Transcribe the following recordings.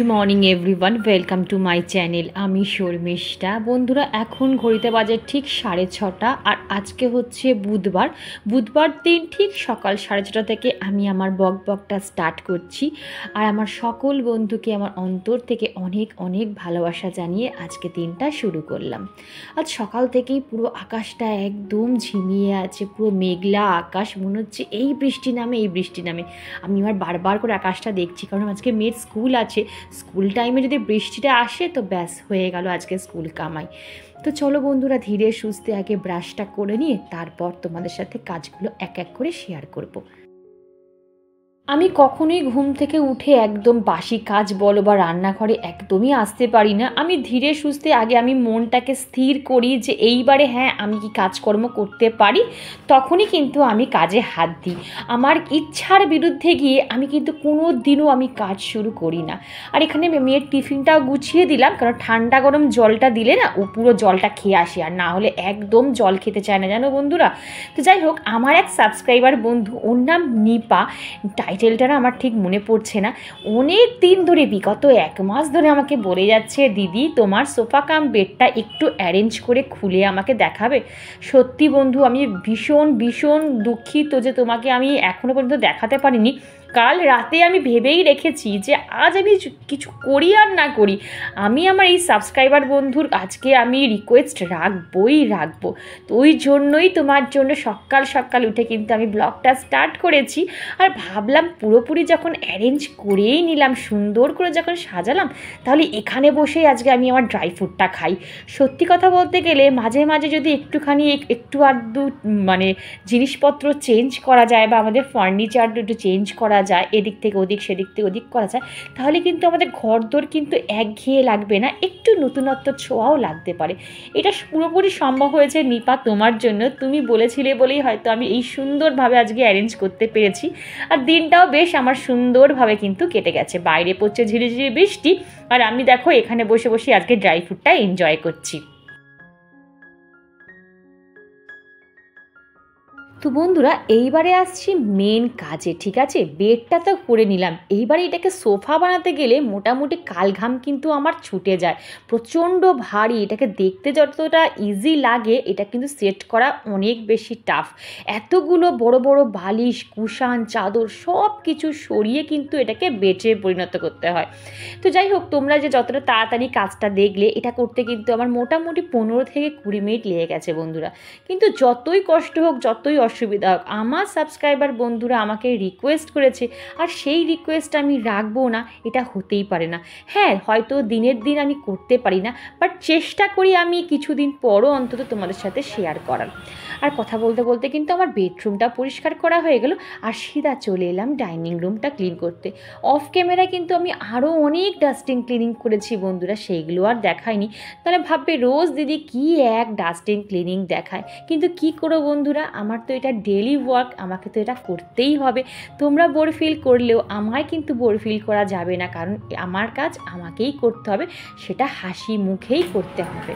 Good morning everyone welcome to my channel আমি শর্মিষ্ঠা বন্ধুরা এখন ঘড়িতে বাজে ঠিক সাড়ে ছটা আর আজকে হচ্ছে বুধবার বুধবার দিন ঠিক সকাল সাড়ে ছটা থেকে আমি আমার বক বকটা স্টার্ট করছি আর আমার সকল বন্ধুকে আমার অন্তর থেকে অনেক অনেক ভালোবাসা জানিয়ে আজকে দিনটা শুরু করলাম আজ সকাল থেকেই পুরো আকাশটা একদম ঝিমিয়ে আছে পুরো মেঘলা আকাশ মনে হচ্ছে এই বৃষ্টি নামে এই বৃষ্টি নামে আমি আমার বারবার করে আকাশটা দেখছি কারণ আজকে মেয়ের স্কুল আছে স্কুল টাইমে যদি বৃষ্টিটা আসে তো ব্যাস হয়ে গেল আজকে স্কুল কামাই তো চলো বন্ধুরা ধীরে সুস্থে আগে ব্রাশটা করে নিয়ে তারপর তোমাদের সাথে কাজগুলো এক এক করে শেয়ার করব। আমি কখনোই ঘুম থেকে উঠে একদম বাসি কাজ বলো বা রান্নাঘরে একদমই আসতে পারি না আমি ধীরে সুস্থে আগে আমি মনটাকে স্থির করি যে এইবারে হ্যাঁ আমি কি কাজকর্ম করতে পারি তখনই কিন্তু আমি কাজে হাত দিই আমার ইচ্ছার বিরুদ্ধে গিয়ে আমি কিন্তু কোনো দিনও আমি কাজ শুরু করি না আর এখানে মেয়ের টিফিনটাও গুছিয়ে দিলাম কারণ ঠান্ডা গরম জলটা দিলে না ও পুরো জলটা খেয়ে আসে আর না হলে একদম জল খেতে চায় না জানো বন্ধুরা তো যাই হোক আমার এক সাবস্ক্রাইবার বন্ধু ওর নাম নিপা ডাই টাইটেলটা আমার ঠিক মনে পড়ছে না অনেক দিন ধরে বিগত এক মাস ধরে আমাকে বলে যাচ্ছে দিদি তোমার সোফা কাম বেডটা একটু অ্যারেঞ্জ করে খুলে আমাকে দেখাবে সত্যি বন্ধু আমি ভীষণ ভীষণ দুঃখিত যে তোমাকে আমি এখনও পর্যন্ত দেখাতে পারিনি কাল রাতে আমি ভেবেই রেখেছি যে আজ আমি কিছু করি আর না করি আমি আমার এই সাবস্ক্রাইবার বন্ধুর আজকে আমি রিকোয়েস্ট রাখবই রাখবো তো ওই জন্যই তোমার জন্য সকাল সকাল উঠে কিন্তু আমি ব্লগটা স্টার্ট করেছি আর ভাবলাম পুরোপুরি যখন অ্যারেঞ্জ করেই নিলাম সুন্দর করে যখন সাজালাম তাহলে এখানে বসেই আজকে আমি আমার ড্রাই ফ্রুটটা খাই সত্যি কথা বলতে গেলে মাঝে মাঝে যদি একটুখানি একটু আধটু মানে জিনিসপত্র চেঞ্জ করা যায় বা আমাদের ফার্নিচার একটু চেঞ্জ করা করা যায় এদিক থেকে ওদিক সেদিক থেকে ওদিক করা যায় তাহলে কিন্তু আমাদের ঘরদোর কিন্তু একঘেয়ে লাগবে না একটু নতুনত্ব ছোঁয়াও লাগতে পারে এটা পুরোপুরি সম্ভব হয়েছে নিপা তোমার জন্য তুমি বলেছিলে বলেই হয়তো আমি এই সুন্দরভাবে আজকে অ্যারেঞ্জ করতে পেরেছি আর দিনটাও বেশ আমার সুন্দরভাবে কিন্তু কেটে গেছে বাইরে পড়ছে ঝিরিঝিরি বৃষ্টি আর আমি দেখো এখানে বসে বসে আজকে ড্রাই ফ্রুটটা এনজয় করছি তো বন্ধুরা এইবারে আসছি মেন কাজে ঠিক আছে বেডটা তো করে নিলাম এইবারে এটাকে সোফা বানাতে গেলে মোটামুটি কালঘাম কিন্তু আমার ছুটে যায় প্রচণ্ড ভারী এটাকে দেখতে যতটা ইজি লাগে এটা কিন্তু সেট করা অনেক বেশি টাফ এতগুলো বড় বড় বালিশ কুশান চাদর সব কিছু সরিয়ে কিন্তু এটাকে বেটে পরিণত করতে হয় তো যাই হোক তোমরা যে যতটা তাড়াতাড়ি কাজটা দেখলে এটা করতে কিন্তু আমার মোটামুটি পনেরো থেকে কুড়ি মিনিট লেগে গেছে বন্ধুরা কিন্তু যতই কষ্ট হোক যতই অসুবিধা হোক আমার সাবস্ক্রাইবার বন্ধুরা আমাকে রিকোয়েস্ট করেছে আর সেই রিকোয়েস্ট আমি রাখবো না এটা হতেই পারে না হ্যাঁ হয়তো দিনের দিন আমি করতে পারি না বাট চেষ্টা করি আমি কিছুদিন পরও অন্তত তোমাদের সাথে শেয়ার করার আর কথা বলতে বলতে কিন্তু আমার বেডরুমটা পরিষ্কার করা হয়ে গেল আর সিধা চলে এলাম ডাইনিং রুমটা ক্লিন করতে অফ ক্যামেরা কিন্তু আমি আরও অনেক ডাস্টিং ক্লিনিং করেছি বন্ধুরা সেইগুলো আর দেখায়নি তাহলে ভাববে রোজ দিদি কি এক ডাস্টিং ক্লিনিং দেখায় কিন্তু কি করো বন্ধুরা আমার তো এটা ডেলি ওয়ার্ক আমাকে তো এটা করতেই হবে তোমরা বোর ফিল করলেও আমায় কিন্তু বোর ফিল করা যাবে না কারণ আমার কাজ আমাকেই করতে হবে সেটা হাসি মুখেই করতে হবে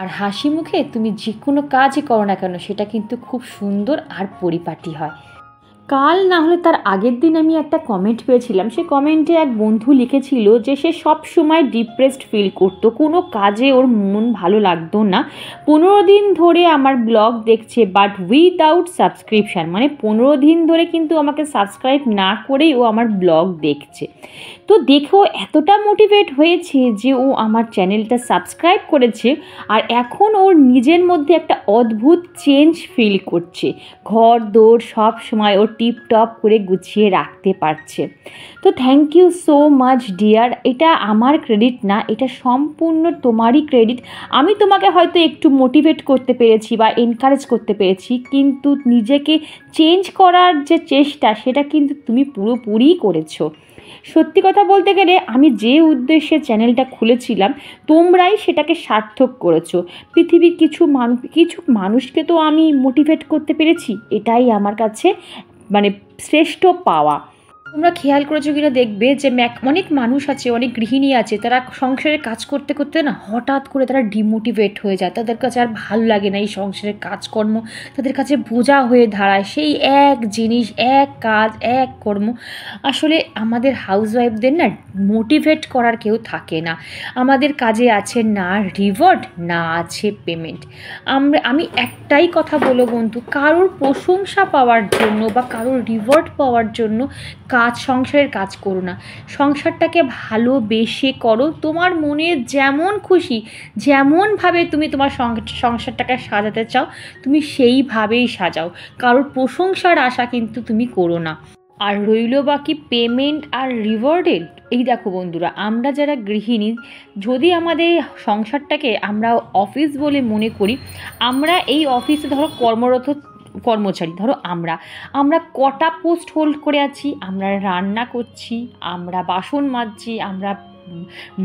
আর হাসি মুখে তুমি যে কোনো কাজই করো না কেন সেটা কিন্তু খুব সুন্দর আর পরিপাটি হয় কাল না হলে তার আগের দিন আমি একটা কমেন্ট পেয়েছিলাম সে কমেন্টে এক বন্ধু লিখেছিল যে সে সব সময় ডিপ্রেসড ফিল করতো কোনো কাজে ওর মন ভালো লাগতো না পনেরো দিন ধরে আমার ব্লগ দেখছে বাট উইদাউট সাবস্ক্রিপশান মানে পনেরো দিন ধরে কিন্তু আমাকে সাবস্ক্রাইব না করেই ও আমার ব্লগ দেখছে তো দেখেও এতটা মোটিভেট হয়েছে যে ও আমার চ্যানেলটা সাবস্ক্রাইব করেছে আর এখন ওর নিজের মধ্যে একটা অদ্ভুত চেঞ্জ ফিল করছে ঘর দৌড় সব সময় ওর টিপটপ করে গুছিয়ে রাখতে পারছে তো thank you so much dear এটা আমার ক্রেডিট না এটা সম্পূর্ণ তোমারই ক্রেডিট আমি তোমাকে হয়তো একটু মোটিভেট করতে পেরেছি বা এনকারেজ করতে পেরেছি কিন্তু নিজেকে চেঞ্জ করার যে চেষ্টা সেটা কিন্তু তুমি পুরোপুরি করেছো সত্যি কথা বলতে গেলে আমি যে উদ্দেশ্যে চ্যানেলটা খুলেছিলাম তোমরাই সেটাকে সার্থক করেছো পৃথিবীর কিছু মানুষ কিছু মানুষকে তো আমি মোটিভেট করতে পেরেছি এটাই আমার কাছে মানে শ্রেষ্ঠ পাওয়া তোমরা খেয়াল করেছো কিনা দেখবে যে ম্যাক অনেক মানুষ আছে অনেক গৃহিণী আছে তারা সংসারের কাজ করতে করতে না হঠাৎ করে তারা ডিমোটিভেট হয়ে যায় তাদের কাছে আর ভালো লাগে না এই সংসারের কাজকর্ম তাদের কাছে বোঝা হয়ে দাঁড়ায় সেই এক জিনিস এক কাজ এক কর্ম আসলে আমাদের হাউসওয়াইফদের না মোটিভেট করার কেউ থাকে না আমাদের কাজে আছে না রিওয়ার্ড না আছে পেমেন্ট আমরা আমি একটাই কথা বলো বন্ধু কারোর প্রশংসা পাওয়ার জন্য বা কারোর রিওয়ার্ড পাওয়ার জন্য কাজ সংসারের কাজ করো না সংসারটাকে ভালোবেসে করো তোমার মনে যেমন খুশি যেমনভাবে তুমি তোমার সংসারটাকে সাজাতে চাও তুমি সেইভাবেই সাজাও কারোর প্রশংসার আশা কিন্তু তুমি করো না আর রইল বাকি পেমেন্ট আর রিওয়ার্ডেড এই দেখো বন্ধুরা আমরা যারা গৃহিণী যদি আমাদের সংসারটাকে আমরা অফিস বলে মনে করি আমরা এই অফিসে ধরো কর্মরত কর্মচারী ধরো আমরা আমরা কটা পোস্ট হোল্ড করে আছি আমরা রান্না করছি আমরা বাসন মাজছি আমরা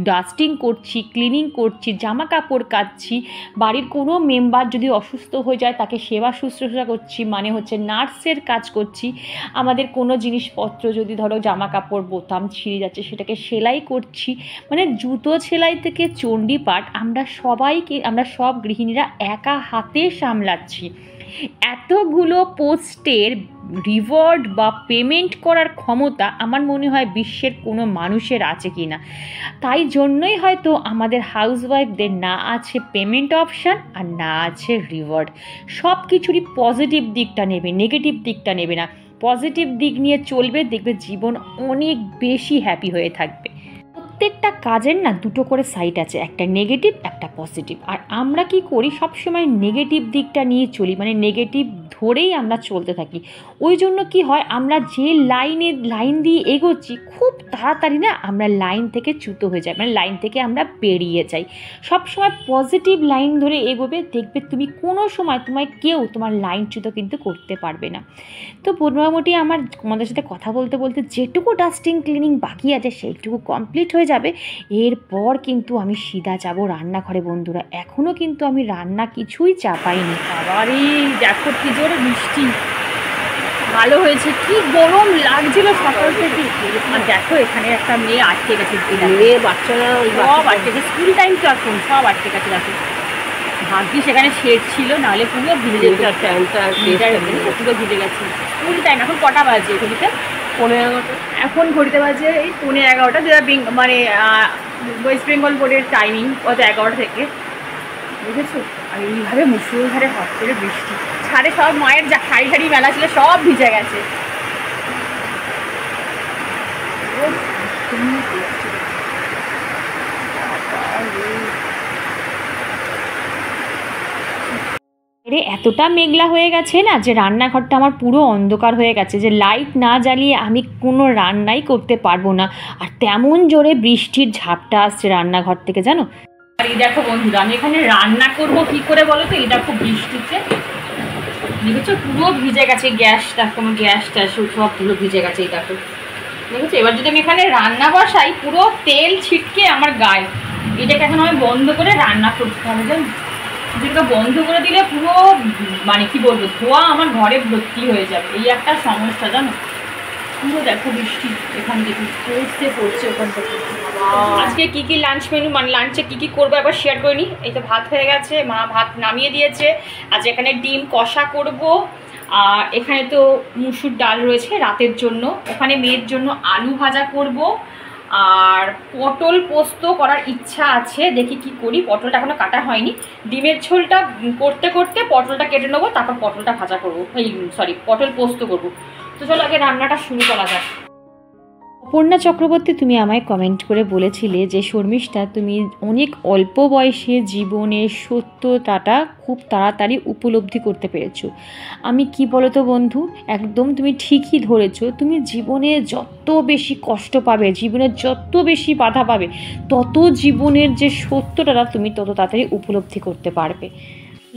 ডাস্টিং করছি ক্লিনিং করছি জামা কাপড় কাচ্ছি বাড়ির কোনো মেম্বার যদি অসুস্থ হয়ে যায় তাকে সেবা শুশ্রূষা করছি মানে হচ্ছে নার্সের কাজ করছি আমাদের কোনো জিনিসপত্র যদি ধরো জামা কাপড় বোতাম ছিঁড়ে যাচ্ছে সেটাকে সেলাই করছি মানে জুতো সেলাই থেকে চণ্ডীপাঠ আমরা সবাইকে আমরা সব গৃহিণীরা একা হাতে সামলাচ্ছি এতগুলো পোস্টের রিওয়ার্ড বা পেমেন্ট করার ক্ষমতা আমার মনে হয় বিশ্বের কোনো মানুষের আছে কি না তাই জন্যই হয়তো আমাদের হাউসওয়াইফদের না আছে পেমেন্ট অপশান আর না আছে রিওয়ার্ড সব কিছুরই পজিটিভ দিকটা নেবে নেগেটিভ দিকটা নেবে না পজিটিভ দিক নিয়ে চলবে দেখবে জীবন অনেক বেশি হ্যাপি হয়ে থাকবে প্রত্যেকটা কাজের না দুটো করে সাইড আছে একটা নেগেটিভ একটা পজিটিভ আর আমরা কি করি সবসময় নেগেটিভ দিকটা নিয়ে চলি মানে নেগেটিভ ধরেই আমরা চলতে থাকি ওই জন্য কি হয় আমরা যে লাইনে লাইন দিয়ে এগোচ্ছি খুব তাড়াতাড়ি না আমরা লাইন থেকে চ্যুত হয়ে যাই মানে লাইন থেকে আমরা বেরিয়ে যাই সবসময় পজিটিভ লাইন ধরে এগোবে দেখবে তুমি কোনো সময় তোমায় কেউ তোমার লাইন চ্যুত কিন্তু করতে পারবে না তো মোটামুটি আমার তোমাদের সাথে কথা বলতে বলতে যেটুকু ডাস্টিং ক্লিনিং বাকি আছে সেইটুকু কমপ্লিট হয়ে হয়ে যাবে এরপর কিন্তু আমি সিধা যাব রান্নাঘরে বন্ধুরা এখনও কিন্তু আমি রান্না কিছুই চাপাইনি আবারে দেখো কি জোরে বৃষ্টি ভালো হয়েছে কি গরম লাগছিল সকাল থেকে দেখো এখানে একটা মেয়ে আটকে গেছে মেয়ে বাচ্চারা সব আটকে গেছে স্কুল টাইম তো এখন সব আটকে গেছে দেখো ভাগ্যি সেখানে শেড ছিল নাহলে পুরো ভিজে গেছে পুরো ভিজে গেছে স্কুল টাইম এখন কটা বাজে এখানে পনেরো এগারোটা এখন ঘড়িতে বাজে এই পনে এগারোটা যেটা মানে ওয়েস্ট বেঙ্গল বোর্ডের টাইমিং অত এগারোটা থেকে বুঝেছো আর এইভাবে মুসুলধারে হট করে বৃষ্টি ছাড়ে সব মায়ের যা হাড়ি হাড়ি মেলা ছিল সব ভিজে গেছে এতটা মেঘলা হয়ে গেছে না যে রান্নাঘরটা আমার পুরো অন্ধকার হয়ে গেছে যে লাইট না জ্বালিয়ে আমি কোনো রান্নাই করতে পারবো না আর তেমন জোরে বৃষ্টির ঝাপটা আসছে রান্নাঘর থেকে জানো আর এই দেখো বন্ধুরা আমি এখানে রান্না করব কি করে বলো তো এই দেখো বৃষ্টিতে দেখেছো পুরো ভিজে গেছে গ্যাস দেখো আমার গ্যাস ট্যাস সব পুরো ভিজে গেছে এই দেখো দেখেছো এবার যদি আমি এখানে রান্না বসাই পুরো তেল ছিটকে আমার গায়ে এটাকে এখন আমি বন্ধ করে রান্না করতে হবে জানো যেটা বন্ধ করে দিলে পুরো মানে কি বলবো ধোয়া আমার ঘরে ভর্তি হয়ে যাবে এই একটা সমস্যা জানো পুরো দেখো বৃষ্টি এখান থেকে পড়ছে পড়ছে ওখান থেকে আজকে কি কি লাঞ্চ মেনু মানে লাঞ্চে কি কি করবো একবার শেয়ার করে নিই এই তো ভাত হয়ে গেছে মা ভাত নামিয়ে দিয়েছে আজ এখানে ডিম কষা করব আর এখানে তো মুসুর ডাল রয়েছে রাতের জন্য ওখানে মেয়ের জন্য আলু ভাজা করবো আর পটল পোস্ত করার ইচ্ছা আছে দেখি কি করি পটলটা এখনও কাটা হয়নি ডিমের ঝোলটা করতে করতে পটলটা কেটে নেবো তারপর পটলটা ভাজা করবো এই সরি পটল পোস্ত করবো তো চলো আগে রান্নাটা শুরু করা যাক অপর্ণা চক্রবর্তী তুমি আমায় কমেন্ট করে বলেছিলে যে শর্মিষ্ঠা তুমি অনেক অল্প বয়সে জীবনের সত্যতাটা খুব তাড়াতাড়ি উপলব্ধি করতে পেরেছো আমি কি বলতো বন্ধু একদম তুমি ঠিকই ধরেছো তুমি জীবনে যত বেশি কষ্ট পাবে জীবনে যত বেশি বাধা পাবে তত জীবনের যে সত্যটা তুমি তত তাড়াতাড়ি উপলব্ধি করতে পারবে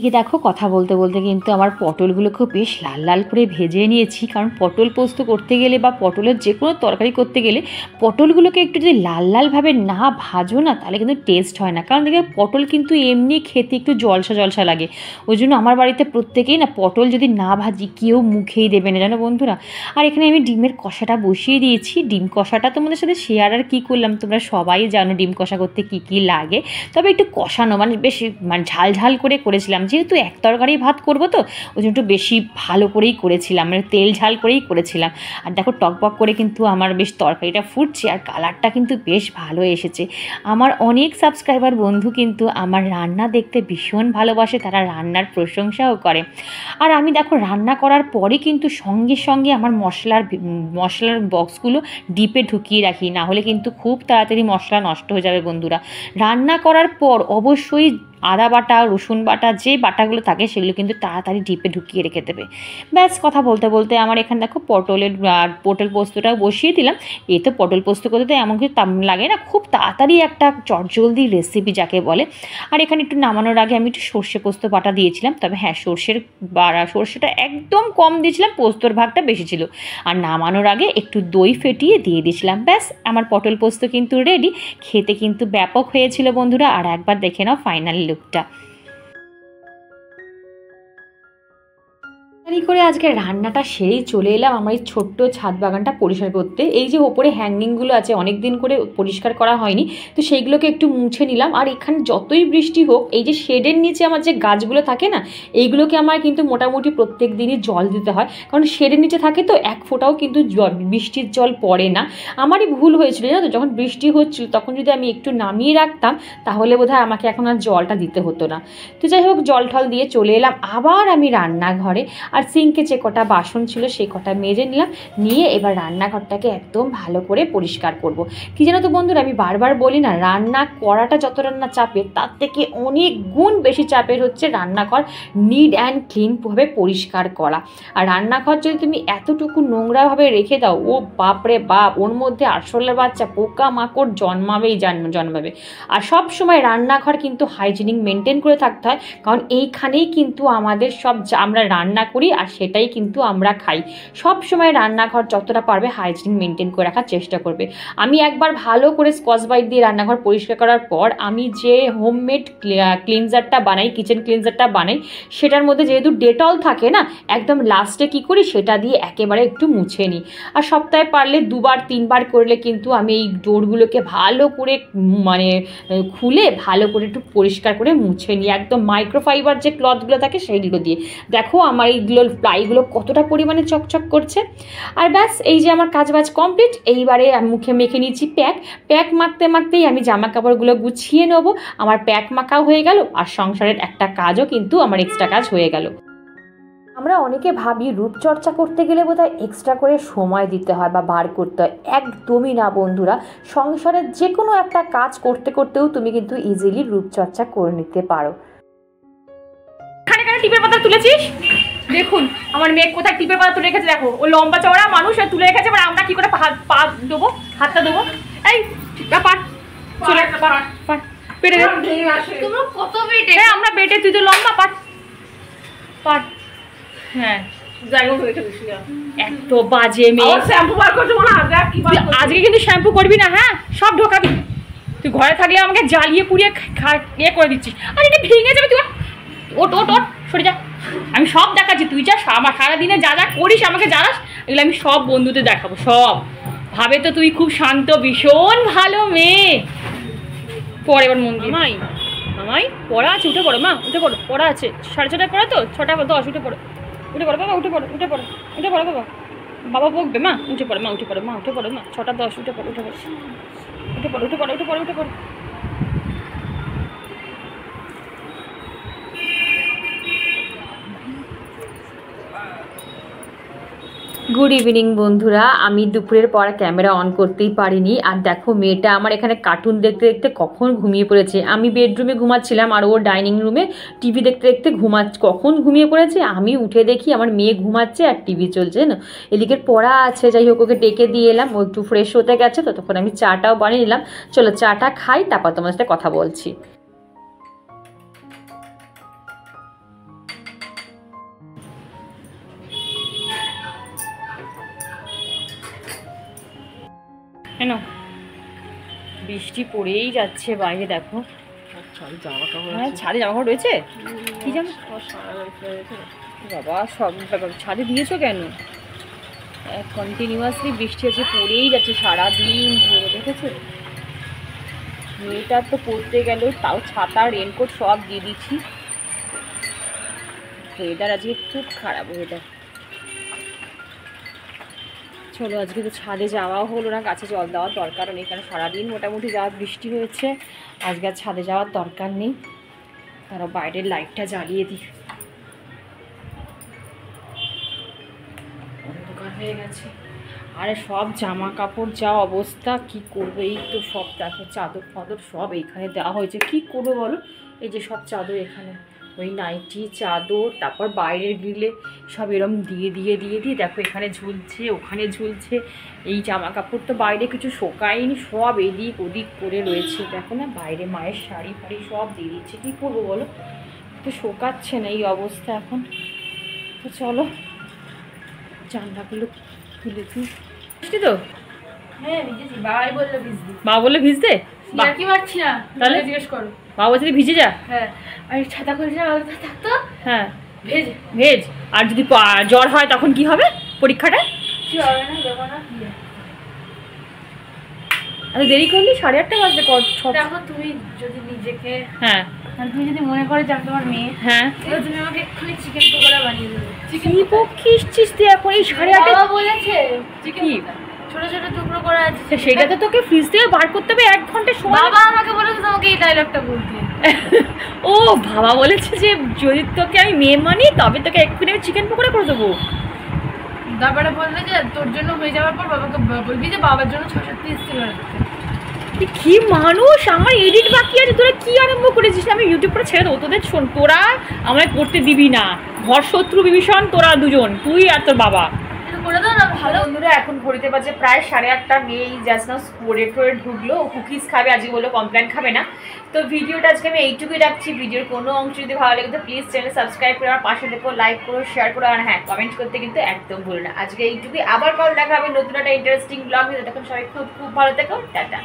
এই দেখো কথা বলতে বলতে কিন্তু আমার পটলগুলোকে বেশ লাল লাল করে ভেজে নিয়েছি কারণ পটল পোস্ত করতে গেলে বা পটলের যে কোনো তরকারি করতে গেলে পটলগুলোকে একটু যদি লাল লালভাবে না ভাজো না তাহলে কিন্তু টেস্ট হয় না কারণ দেখবে পটল কিন্তু এমনি খেতে একটু জলসা জলসা লাগে ওই জন্য আমার বাড়িতে প্রত্যেকেই না পটল যদি না ভাজি কেউ মুখেই দেবে না জানো বন্ধুরা আর এখানে আমি ডিমের কষাটা বসিয়ে দিয়েছি ডিম কষাটা তোমাদের সাথে শেয়ার আর কী করলাম তোমরা সবাই জানো ডিম কষা করতে কি কি লাগে তবে একটু কষানো মানে বেশ মানে ঝাল ঝাল করে করেছিলাম যেহেতু এক তরকারি ভাত করব তো ওই জন্য একটু বেশি ভালো করেই করেছিলাম মানে তেল ঝাল করেই করেছিলাম আর দেখো টকবক করে কিন্তু আমার বেশ তরকারিটা ফুটছে আর কালারটা কিন্তু বেশ ভালো এসেছে আমার অনেক সাবস্ক্রাইবার বন্ধু কিন্তু আমার রান্না দেখতে ভীষণ ভালোবাসে তারা রান্নার প্রশংসাও করে আর আমি দেখো রান্না করার পরে কিন্তু সঙ্গে সঙ্গে আমার মশলার মশলার বক্সগুলো ডিপে ঢুকিয়ে রাখি না হলে কিন্তু খুব তাড়াতাড়ি মশলা নষ্ট হয়ে যাবে বন্ধুরা রান্না করার পর অবশ্যই আদা বাটা রসুন বাটা যে যেই বাটাগুলো থাকে সেগুলো কিন্তু তাড়াতাড়ি ডিপে ঢুকিয়ে রেখে দেবে ব্যাস কথা বলতে বলতে আমার এখানে দেখো পটলের পটল পোস্তটা বসিয়ে দিলাম এ তো পটল পোস্ত করতে তো এমন কিছু লাগে না খুব তাড়াতাড়ি একটা চটজলদি রেসিপি যাকে বলে আর এখানে একটু নামানোর আগে আমি একটু সর্ষে পোস্ত বাটা দিয়েছিলাম তবে হ্যাঁ সর্ষের বাড়া সর্ষেটা একদম কম দিয়েছিলাম পোস্তর ভাগটা বেশি ছিল আর নামানোর আগে একটু দই ফেটিয়ে দিয়ে দিয়েছিলাম ব্যাস আমার পটল পোস্ত কিন্তু রেডি খেতে কিন্তু ব্যাপক হয়েছিল বন্ধুরা আর একবার দেখে নাও ফাইনাল লুকটা তাড়াতাড়ি করে আজকে রান্নাটা সেরেই চলে এলাম আমার এই ছোট্ট ছাদ বাগানটা পরিষ্কার করতে এই যে ওপরে হ্যাঙ্গিংগুলো আছে অনেক দিন করে পরিষ্কার করা হয়নি তো সেইগুলোকে একটু মুছে নিলাম আর এখানে যতই বৃষ্টি হোক এই যে শেডের নিচে আমার যে গাছগুলো থাকে না এইগুলোকে আমার কিন্তু মোটামুটি প্রত্যেক দিনই জল দিতে হয় কারণ শেডের নিচে থাকে তো এক ফোঁটাও কিন্তু বৃষ্টির জল পড়ে না আমারই ভুল হয়েছিল জানো তো যখন বৃষ্টি হচ্ছিল তখন যদি আমি একটু নামিয়ে রাখতাম তাহলে বোধ আমাকে এখন আর জলটা দিতে হতো না তো যাই হোক জল ঠল দিয়ে চলে এলাম আবার আমি রান্নাঘরে আর সিঙ্কে যে কটা বাসন ছিল সেই কটা মেজে নিলাম নিয়ে এবার রান্নাঘরটাকে একদম ভালো করে পরিষ্কার করব। কি জানো তো বন্ধুরা আমি বারবার বলি না রান্না করাটা যত রান্না চাপের তার থেকে অনেক গুণ বেশি চাপের হচ্ছে রান্নাঘর নিড অ্যান্ড ক্লিনভাবে পরিষ্কার করা আর রান্নাঘর যদি তুমি এতটুকু নোংরাভাবে রেখে দাও ও বাপরে বাপ ওর মধ্যে আসলে বাচ্চা পোকা মাকড় জন্মাবেই জন্মাবে আর সব সময় রান্নাঘর কিন্তু হাইজিনিক মেনটেন করে থাকতে হয় কারণ এইখানেই কিন্তু আমাদের সব আমরা রান্না করি করি আর সেটাই কিন্তু আমরা খাই সব সময় রান্নাঘর যতটা পারবে হাইজিন মেনটেন করে রাখার চেষ্টা করবে আমি একবার ভালো করে স্কচ বাইট দিয়ে রান্নাঘর পরিষ্কার করার পর আমি যে হোমমেড ক্লিনজারটা বানাই কিচেন ক্লিনজারটা বানাই সেটার মধ্যে যেহেতু ডেটল থাকে না একদম লাস্টে কি করি সেটা দিয়ে একেবারে একটু মুছে নিই আর সপ্তাহে পারলে দুবার তিনবার করলে কিন্তু আমি এই ডোরগুলোকে ভালো করে মানে খুলে ভালো করে একটু পরিষ্কার করে মুছে নিই একদম মাইক্রোফাইবার যে ক্লথগুলো থাকে সেইগুলো দিয়ে দেখো আমার এই এগুলো ফ্লাইগুলো কতটা পরিমাণে চকচক করছে আর ব্যাস এই যে আমার কাজ বাজ কমপ্লিট এইবারে আমি মুখে মেখে নিয়েছি প্যাক প্যাক মাখতে মাখতেই আমি জামা কাপড়গুলো গুছিয়ে নেবো আমার প্যাক মাখাও হয়ে গেল আর সংসারের একটা কাজও কিন্তু আমার এক্সট্রা কাজ হয়ে গেল আমরা অনেকে ভাবি রূপচর্চা করতে গেলে বোধহয় এক্সট্রা করে সময় দিতে হয় বা বার করতে হয় একদমই না বন্ধুরা সংসারের যে কোনো একটা কাজ করতে করতেও তুমি কিন্তু ইজিলি রূপচর্চা করে নিতে পারো টিপের কথা তুলেছিস দেখুন আমার মেয়ে কোথায় টিপে পাতা তুলে রেখেছে দেখো ও লম্বা চওড়া মানুষ তুলে রেখেছে এবার আমরা কি করে পা দেবো হাতটা দেবো এই পাট চলে পেটে হ্যাঁ আমরা পেটে তুই তো লম্বা পাট পাট হ্যাঁ বাজে মেয়ে আজকে কিন্তু শ্যাম্পু করবি না হ্যাঁ সব ঢোকাবি তুই ঘরে থাকলে আমাকে জ্বালিয়ে পুড়িয়ে ইয়ে করে দিচ্ছিস আর এটা ভেঙে যাবে তুই ওট ওট ওট সরে যা আমি সব দেখাচ্ছি তুই যা আমার সারাদিনে যা যা করিস আমাকে জানাস এগুলো আমি সব বন্ধুদের দেখাবো সব ভাবে তো তুই খুব শান্ত ভীষণ ভালো মেয়ে পরে এবার মন্দির মাই মামাই পড়া আছে উঠে পড়ো মা উঠে পড়ো পড়া আছে সাড়ে ছটায় পড়া তো ছটা দশ উঠে পড়ো উঠে পড়ো বাবা উঠে পড়ো উঠে পড়ো উঠে পড়ো বাবা বাবা বকবে মা উঠে পড়ো মা উঠে পড়ো মা উঠে পড়ো মা ছটা দশ উঠে পড়ো উঠে পড়ো উঠে পড়ো উঠে পড়ো উঠে পড়ো উঠে পড়ো গুড ইভিনিং বন্ধুরা আমি দুপুরের পর ক্যামেরা অন করতেই পারিনি আর দেখো মেয়েটা আমার এখানে কার্টুন দেখতে দেখতে কখন ঘুমিয়ে পড়েছে আমি বেডরুমে ঘুমাচ্ছিলাম আর ও ডাইনিং রুমে টিভি দেখতে দেখতে ঘুমা কখন ঘুমিয়ে পড়েছে আমি উঠে দেখি আমার মেয়ে ঘুমাচ্ছে আর টিভি চলছে না এদিকে পড়া আছে যাই হোক ওকে ডেকে দিয়ে এলাম ও একটু ফ্রেশ হতে গেছে ততক্ষণ আমি চাটাও বানিয়ে নিলাম চলো চাটা খাই তারপর তোমার সাথে কথা বলছি কেন বৃষ্টি পড়েই যাচ্ছে বাইরে দেখো হ্যাঁ ছাদে জামা হ্যাঁ, রয়েছে কি জানো বাবা সব ছাদে দিয়েছো কেন কন্টিনিউয়াসলি বৃষ্টি আছে পড়েই যাচ্ছে সারাদিন ধরে দেখেছো মেয়েটার তো পড়তে গেল তাও ছাতা রেনকোট সব দিয়ে দিচ্ছি ওয়েদার আজকে খুব খারাপ ওয়েদার চলো আজকে তো ছাদে যাওয়া হলো না গাছে জল দেওয়ার দরকার নেই কারণ সারাদিন মোটামুটি যাওয়ার বৃষ্টি হয়েছে আজকে আর ছাদে যাওয়ার দরকার নেই তারা বাইরের লাইটটা জ্বালিয়ে দিই অন্ধকার হয়ে গেছে আরে সব জামা কাপড় যা অবস্থা কি করবে এই তো সব দেখো চাদর ফাদর সব এইখানে দেওয়া হয়েছে কি করবে বলো এই যে সব চাদর এখানে ওই নাইটি চাদর তারপর বাইরে গিলে সব এরম দিয়ে দিয়ে দিয়ে দিয়ে দেখো এখানে ঝুলছে ওখানে ঝুলছে এই জামা কাপড় তো বাইরে কিছু শোকায়নি সব এদিক ওদিক করে রয়েছে দেখো না বাইরে মায়ের শাড়ি ফাড়ি সব দিয়ে দিচ্ছে কী করবো বলো তো শোকাচ্ছে না এই অবস্থা এখন তো চলো জানলাগুলো তুলে তুই বুঝলি তো হ্যাঁ, মা বললো ভিজতে না তাহলে জিজ্ঞেস করো মা ভিজে যা হ্যাঁ ছাতা খুলছিলাম থাকতো হ্যাঁ ভেজ ভেজ আর যদি জ্বর হয় তখন কি হবে পরীক্ষাটা আরে আচ্ছা, দেরি করলি সাড়ে আটটা বাজবে দেখো তুমি যদি নিজেকে হ্যাঁ আর মানে তুমি যদি মনে করে যে আমি তোমার মেয়ে হ্যাঁ তাহলে তুমি আমাকে এক্ষুনি চিকেন পকোড়া বানিয়ে দেবে চিকেন কি পক্ষে এসছিস তুই এখন এই সাড়ে আটটা বলেছে চিকেন ছোট ছোট টুকরো করে আছে সেটা তো তোকে ফ্রিজ থেকে বার করতে হবে এক ঘন্টা সময় বাবা আমাকে বলেছে তোমাকে এই ডায়লগটা বলতে ও বাবা বলেছে যে যদি তোকে আমি মেয়ে মানি তবে তোকে এক্ষুনি আমি চিকেন পকোড়া করে দেবো তারপরে বললে যে তোর জন্য হয়ে যাওয়ার পর বাবাকে বলবি যে বাবার জন্য ছ সাত পিস ছিল কি মানুষ আমার এডিট বাকি আছে তোরা কি আরম্ভ করেছিস আমি ইউটিউবটা ছেড়ে দেবো তোদের শোন তোরা আমায় করতে দিবি না ঘর শত্রু বিভীষণ তোরা দুজন তুই আর তোর বাবা ভালো বন্ধুরা এখন ঘড়িতে বাজে প্রায় সাড়ে আটটা মেয়ে এই জাস্ট না পরে টরে ঢুকলো কুকিজ খাবে আজকে বললো কমপ্লেন খাবে না তো ভিডিওটা আজকে আমি এইটুকুই রাখছি ভিডিওর কোনো অংশ যদি ভালো লাগে তো প্লিজ চ্যানেল সাবস্ক্রাইব করে আমার পাশে দেখো লাইক করো শেয়ার করো আর হ্যাঁ কমেন্ট করতে কিন্তু একদম ভুলো না আজকে এইটুকুই আবার কল দেখা হবে নতুন একটা ইন্টারেস্টিং ব্লগ তখন সবাই খুব খুব ভালো থেকো টাটা